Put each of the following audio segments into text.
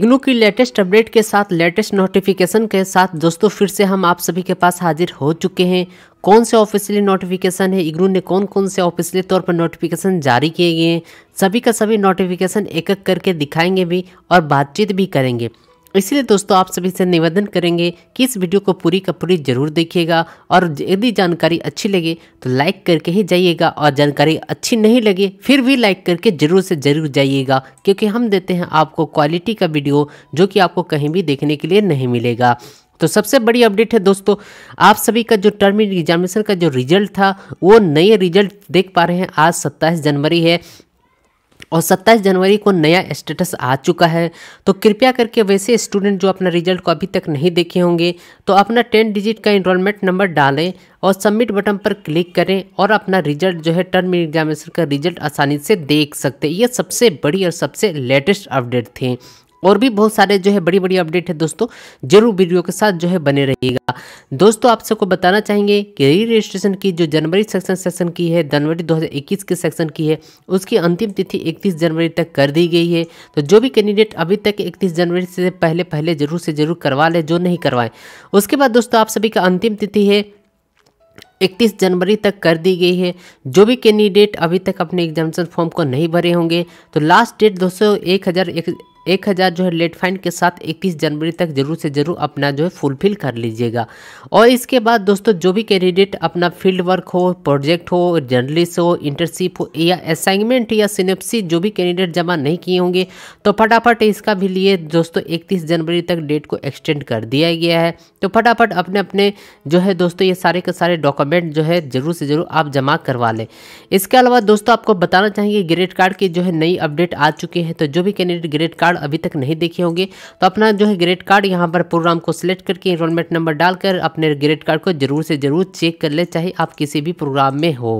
इग्नू की latest update के साथ लेटेस्ट नोटिफिकेशन के साथ दोस्तों फिर से हम आप सभी के पास हाजिर हो चुके हैं कौन से ऑफिशियली नोटिफिकेशन है इग्नू ने कौन कौन से ऑफिशियली तौर पर नोटिफिकेशन जारी किए गए हैं सभी का सभी नोटिफिकेशन एक एक करके दिखाएंगे भी और बातचीत भी करेंगे इसलिए दोस्तों आप सभी से निवेदन करेंगे कि इस वीडियो को पूरी का पूरी जरूर देखिएगा और यदि जानकारी अच्छी लगे तो लाइक करके ही जाइएगा और जानकारी अच्छी नहीं लगे फिर भी लाइक करके ज़रूर से ज़रूर जाइएगा क्योंकि हम देते हैं आपको क्वालिटी का वीडियो जो कि आपको कहीं भी देखने के लिए नहीं मिलेगा तो सबसे बड़ी अपडेट है दोस्तों आप सभी का जो टर्म एग्जामिनेशन का जो रिजल्ट था वो नए रिजल्ट देख पा रहे हैं आज सत्ताईस जनवरी है और 27 जनवरी को नया स्टेटस आ चुका है तो कृपया करके वैसे स्टूडेंट जो अपना रिजल्ट को अभी तक नहीं देखे होंगे तो अपना टेन डिजिट का इनरोलमेंट नंबर डालें और सबमिट बटन पर क्लिक करें और अपना रिजल्ट जो है टर्म एग्जामिनेशन का रिजल्ट आसानी से देख सकते हैं ये सबसे बड़ी और सबसे लेटेस्ट अपडेट थी और भी बहुत सारे जो है बड़ी बड़ी अपडेट है दोस्तों जरूर वीडियो के साथ जो है बने रहिएगा दोस्तों आप सबको बताना चाहेंगे कि री रजिस्ट्रेशन की जो जनवरी सेक्शन सेशन की है जनवरी 2021 के सेक्शन की है उसकी अंतिम तिथि 31 जनवरी तक कर दी गई है तो जो भी कैंडिडेट अभी तक 31 जनवरी से पहले पहले जरूर से जरूर करवा लें जो नहीं करवाएं उसके बाद दोस्तों आप सभी का अंतिम तिथि है 31 जनवरी तक कर दी गई है जो भी कैंडिडेट अभी तक अपने एग्जामेशन फॉर्म को नहीं भरे होंगे तो लास्ट डेट दोस्तों एक हज़ार एक एक हज़ार जो है लेट फाइन के साथ 31 जनवरी तक जरूर से ज़रूर अपना जो है फुलफिल कर लीजिएगा और इसके बाद दोस्तों जो भी कैंडिडेट अपना फील्ड वर्क हो प्रोजेक्ट हो जर्नलिस्ट हो इंटर्नशिप हो या असाइनमेंट या सिनेप्सी जो भी कैंडिडेट जमा नहीं किए होंगे तो फटाफट इसका भी लिए दोस्तों इकतीस जनवरी तक डेट को एक्सटेंड कर दिया गया है तो फटाफट अपने अपने जो है दोस्तों ये सारे के सारे डॉक्यूमेंट डॉक्यूमेंट जो है ज़रूर से ज़रूर आप जमा करवा लें इसके अलावा दोस्तों आपको बताना चाहेंगे ग्रेड कार्ड की जो है नई अपडेट आ चुकी है तो जो भी कैंडिडेट ग्रेड कार्ड अभी तक नहीं देखे होंगे तो अपना जो है ग्रेड कार्ड यहाँ पर प्रोग्राम को सिलेक्ट करके इनरोलमेंट नंबर डालकर अपने ग्रेड कार्ड को ज़रूर से ज़रूर चेक कर ले चाहे आप किसी भी प्रोग्राम में हो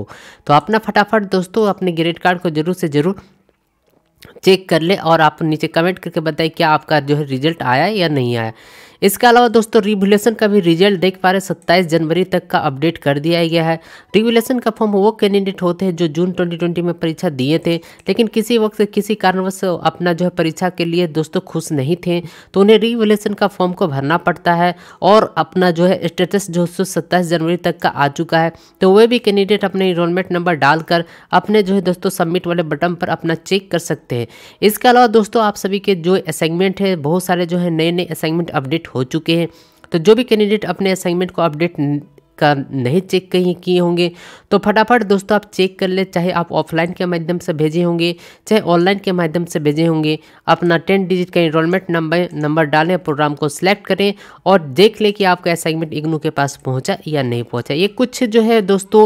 तो अपना फटाफट दोस्तों अपने ग्रेड कार्ड को ज़रूर से ज़रूर चेक कर ले और आप नीचे कमेंट करके बताइए क्या आपका जो है रिजल्ट आया या नहीं आया इसके अलावा दोस्तों रिवलेशन का भी रिजल्ट देख पा रहे सत्ताईस जनवरी तक का अपडेट कर दिया गया है रिवलेशन का फॉर्म वो कैंडिडेट होते हैं जो जून 2020 में परीक्षा दिए थे लेकिन किसी वक्त किसी कारणवश अपना जो है परीक्षा के लिए दोस्तों खुश नहीं थे तो उन्हें रिवलेशन का फॉर्म को भरना पड़ता है और अपना जो है स्टेटस जो सत्ताईस जनवरी तक का आ चुका है तो वह भी कैंडिडेट अपने इनरोलमेंट नंबर डालकर अपने जो है दोस्तों सबमिट वाले बटन पर अपना चेक कर सकते सकते हैं इसके अलावा दोस्तों आप सभी के जो असाइनमेंट है बहुत सारे जो है नए नए असाइनमेंट अपडेट हो चुके हैं तो जो भी कैंडिडेट अपने असाइनमेंट को अपडेट का नहीं चेक कहीं किए होंगे तो फटाफट दोस्तों आप चेक कर ले चाहे आप ऑफलाइन के माध्यम से भेजे होंगे चाहे ऑनलाइन के माध्यम से भेजे होंगे अपना टेन डिजिट का इनरोलमेंट नंबर नंबर डालें प्रोग्राम को सिलेक्ट करें और देख लें कि आपका असाइनमेंट इग्नू के पास पहुँचा या नहीं पहुँचा ये कुछ जो है दोस्तों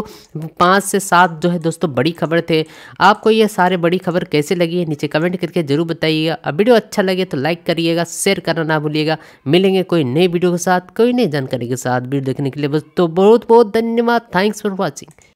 पाँच से सात जो है दोस्तों बड़ी खबर थे आपको ये सारे बड़ी खबर कैसे लगी है नीचे कमेंट करके ज़रूर बताइएगा वीडियो अच्छा लगे तो लाइक करिएगा शेयर करना ना भूलिएगा मिलेंगे कोई नई वीडियो के साथ कोई नई जानकारी के साथ वीडियो देखने के लिए बस तो बहुत बहुत धन्यवाद थैंक्स फॉर वॉचिंग